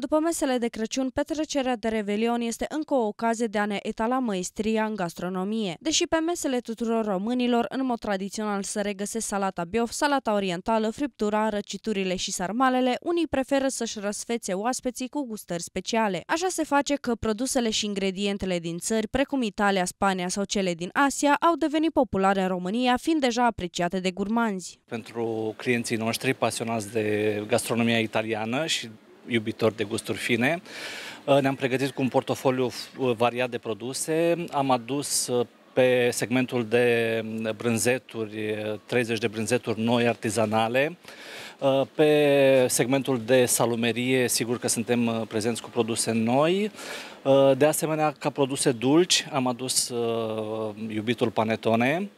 După mesele de Crăciun, petrecerea de Revelion este încă o ocazie de a ne etala măestria în gastronomie. Deși pe mesele tuturor românilor, în mod tradițional se regăsesc salata biof, salata orientală, friptura, răciturile și sarmalele, unii preferă să-și răsfețe oaspeții cu gustări speciale. Așa se face că produsele și ingredientele din țări, precum Italia, Spania sau cele din Asia, au devenit populare în România, fiind deja apreciate de gurmanzi. Pentru clienții noștri pasionați de gastronomia italiană și iubitori de gusturi fine. Uh, ne-am pregătit cu un portofoliu uh, variat de produse. Am adus uh, pe segmentul de brânzeturi, 30 de brânzeturi noi artizanale. Pe segmentul de salumerie, sigur că suntem prezenți cu produse noi. De asemenea, ca produse dulci, am adus iubitul panetone.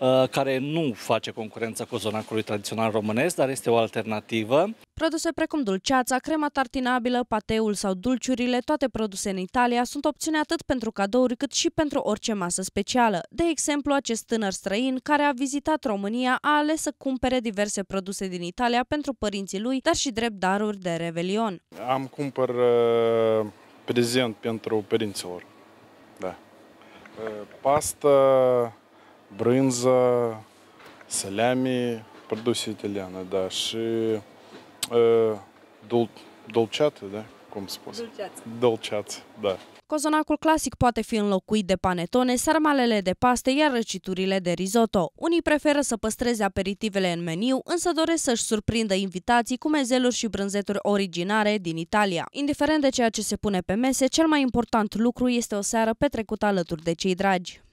Uh, care nu face concurență zonacului tradițional românesc, dar este o alternativă. Produse precum dulceața, crema tartinabilă, pateul sau dulciurile, toate produse în Italia, sunt opțiune atât pentru cadouri cât și pentru orice masă specială. De exemplu, acest tânăr străin care a vizitat România a ales să cumpere diverse produse din Italia pentru părinții lui, dar și drept daruri de revelion. Am cumpăr uh, prezent pentru părinților. Da. pasta. Uh, pastă, brânză, salami, produse italiane, da, și uh, dul da? Cum spus? Dulceață. Dulceață, da. Cozonacul clasic poate fi înlocuit de panetone, sarmalele de paste, iar răciturile de risotto. Unii preferă să păstreze aperitivele în meniu, însă doresc să-și surprindă invitații cu mezeluri și brânzeturi originare din Italia. Indiferent de ceea ce se pune pe mese, cel mai important lucru este o seară petrecută alături de cei dragi.